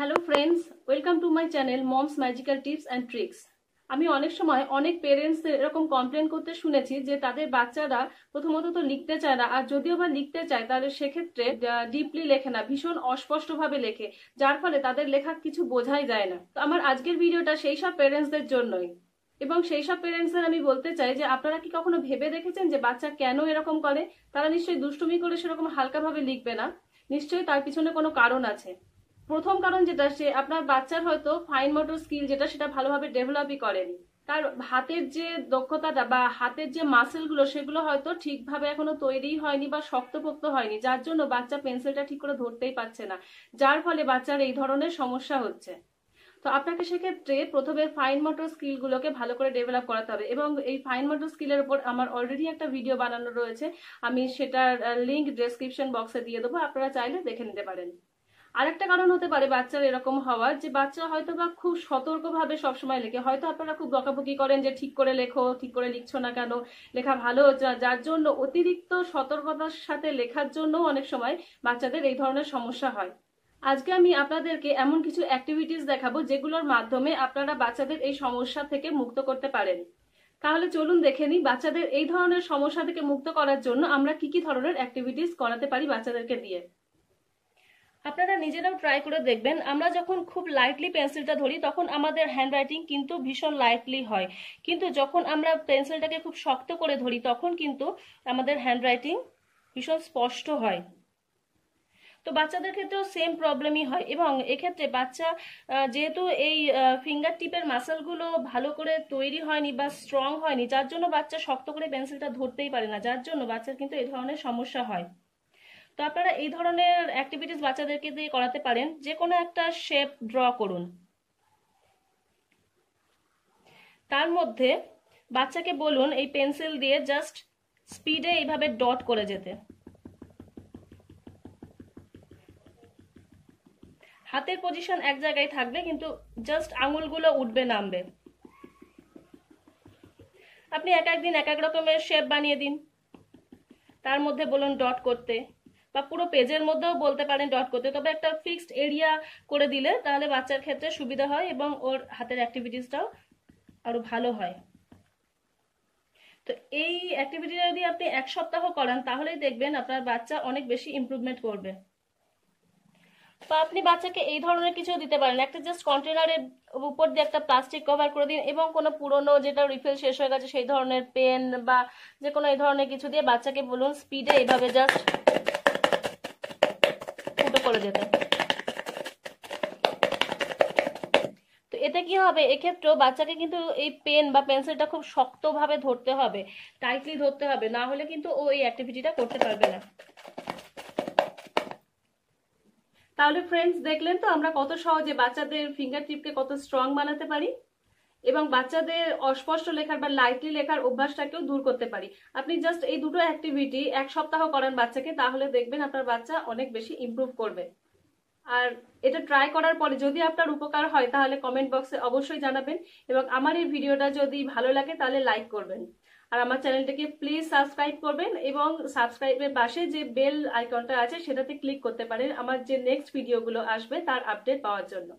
hello friends welcome to my channel moms magical tips and tricks আমি অনেক সময় অনেক পেরেন্টসদের এরকম কমপ্লেন করতে শুনেছি যে তাদের বাচ্চারা প্রথমত তো লিখতে চায় না আর যদিও বা লিখতে চায় তাহলে সেক্ষেত্রে ডিপলি লেখে না ভীষণ অস্পষ্টভাবে লেখে যার ফলে তাদের লেখা কিছু বোঝাই যায় না তো আমার আজকের ভিডিওটা সেই সব পেরেন্টসদের জন্যই এবং সেই সব পেরেন্টসদের আমি বলতে চাই যে আপনারা কি কখনো ভেবে দেখেছেন যে বাচ্চা কেন এরকম করে তারা নিশ্চয়ই দুষ্টুমি করে সেরকম হালকাভাবে লিখবে না নিশ্চয়ই তার পিছনে কোনো কারণ আছে প্রথম কারণ যেটা সে আপনার বাচ্চার হয়তো ফাইন মোটর স্কিল যেটা সেটা ভালোভাবে ডেভেলপই করেনি তার হাতের যে দক্ষতাটা বা হাতের যে মাসেলগুলো সেগুলো হয়তো ঠিকভাবে এখনো তৈরি হয়নি বা শক্তপোক্ত হয়নি যার জন্য বাচ্চা পেন্সিলটা ঠিক করে ধরতেই পারছে না যার ফলে বাচ্চার এই ধরনের সমস্যা হচ্ছে তো আপনাকে সেক্ষেত্রে প্রথমে ফাইন মোটর স্কিলগুলোকে ভালো করে ডেভেলপ করাতে হবে এবং এই ফাইন মোটর স্কিলের উপর আমার অলরেডি একটা ভিডিও বানানো রয়েছে আমি সেটার লিঙ্ক ডেসক্রিপশন বক্সে দিয়ে দেবো আপনারা চাইলে দেখে নিতে পারেন আরেকটা কারণ হতে পারে বাচ্চার এরকম হওয়ার যে বাচ্চা হয়তো বা খুব সতর্কভাবে সবসময় লেখে হয়তো আপনারা খুব বকাবকি করেন যে ঠিক করে লেখো ঠিক করে লিখছো না কেন লেখা ভালো যার জন্য অতিরিক্ত সতর্কতার সাথে লেখার জন্য অনেক সময় বাচ্চাদের এই ধরনের সমস্যা হয় আজকে আমি আপনাদেরকে এমন কিছু অ্যাক্টিভিটিস দেখাবো যেগুলোর মাধ্যমে আপনারা বাচ্চাদের এই সমস্যা থেকে মুক্ত করতে পারেন তাহলে চলুন দেখে নিই বাচ্চাদের এই ধরনের সমস্যা থেকে মুক্ত করার জন্য আমরা কি কি ধরনের অ্যাক্টিভিটিস করাতে পারি বাচ্চাদেরকে দিয়ে আপনারা নিজেরাও ট্রাই করে দেখবেন আমরা যখন খুব লাইটলি পেন্সিলটা ধরি তখন আমাদের হ্যান্ড রাইটিং কিন্তু ভীষণ লাইটলি হয় কিন্তু যখন আমরা পেন্সিলটাকে খুব শক্ত করে ধরি তখন কিন্তু আমাদের হ্যান্ড রাইটিং ভীষণ স্পষ্ট হয় তো বাচ্চাদের ক্ষেত্রেও সেম প্রবলেমই হয় এবং এক্ষেত্রে বাচ্চা যেহেতু এই ফিঙ্গার টিপের মাসেলগুলো ভালো করে তৈরি হয়নি বা স্ট্রং হয়নি যার জন্য বাচ্চা শক্ত করে পেন্সিলটা ধরতেই পারে না যার জন্য বাচ্চার কিন্তু এই ধরনের সমস্যা হয় তো আপনারা এই ধরনের অ্যাক্টিভিটিস বাচ্চাদেরকে দিয়ে করাতে পারেন যে কোনো একটা শেপ ড্র করুন তার মধ্যে বাচ্চাকে বলুন এই পেন্সিল দিয়ে জাস্ট স্পিডে এইভাবে ডট করে যেতে হাতের পজিশন এক জায়গায় থাকবে কিন্তু জাস্ট আঙুলগুলো উঠবে নামবে আপনি এক একদিন এক এক রকমের শেপ বানিয়ে দিন তার মধ্যে বলুন ডট করতে বা পুরো পেজের মধ্যেও বলতে পারেন ডট করতে তবে একটা ফিক্সড এরিয়া করে দিলে তাহলে বাচ্চার ক্ষেত্রে সুবিধা হয় এবং ওর হাতের অ্যাক্টিভিটিসটাও আরও ভালো হয় তো এই অ্যাক্টিভিটিটা যদি আপনি এক সপ্তাহ করান তাহলেই দেখবেন আপনার বাচ্চা অনেক বেশি ইম্প্রুভমেন্ট করবে বা আপনি বাচ্চাকে এই ধরনের কিছু দিতে পারেন একটা জাস্ট কন্টেনারের উপর দিয়ে একটা প্লাস্টিক কভার করে দিন এবং কোনো পুরনো যেটা রিফিল শেষ হয়ে গেছে সেই ধরনের পেন বা যে কোনো এই ধরনের কিছু দিয়ে বাচ্চাকে বলুন স্পিডে এইভাবে জাস্ট করে দেবে তো এতে কি হবে এক্ষেত্রেও বাচ্চাকে কিন্তু এই পেন বা পেন্সিলটা খুব শক্তভাবে ধরতে হবে টাইটলি ধরতে হবে না হলে কিন্তু ও এই অ্যাক্টিভিটিটা করতে পারবে না তাহলে ফ্রেন্ডস দেখলেন তো আমরা কত সহজে বাচ্চাদের ফিঙ্গার টিপকে কত স্ট্রং বানাতে পারি এবং বাচ্চাদের অস্পষ্ট লেখার বা লাইটলি লেখার অভ্যাসটাকেও দূর করতে পারি আপনি জাস্ট এই দুটো অ্যাক্টিভিটি এক সপ্তাহ করান বাচ্চাকে তাহলে দেখবেন আপনার বাচ্চা অনেক বেশি ইম্প্রুভ করবে আর এটা ট্রাই করার পরে যদি আপনার উপকার হয় তাহলে কমেন্ট বক্সে অবশ্যই জানাবেন এবং আমার এই ভিডিওটা যদি ভালো লাগে তাহলে লাইক করবেন আর আমার চ্যানেলটাকে প্লিজ সাবস্ক্রাইব করবেন এবং সাবস্ক্রাইবের পাশে যে বেল আইকনটা আছে সেটাতে ক্লিক করতে পারেন আমার যে নেক্সট ভিডিওগুলো আসবে তার আপডেট পাওয়ার জন্য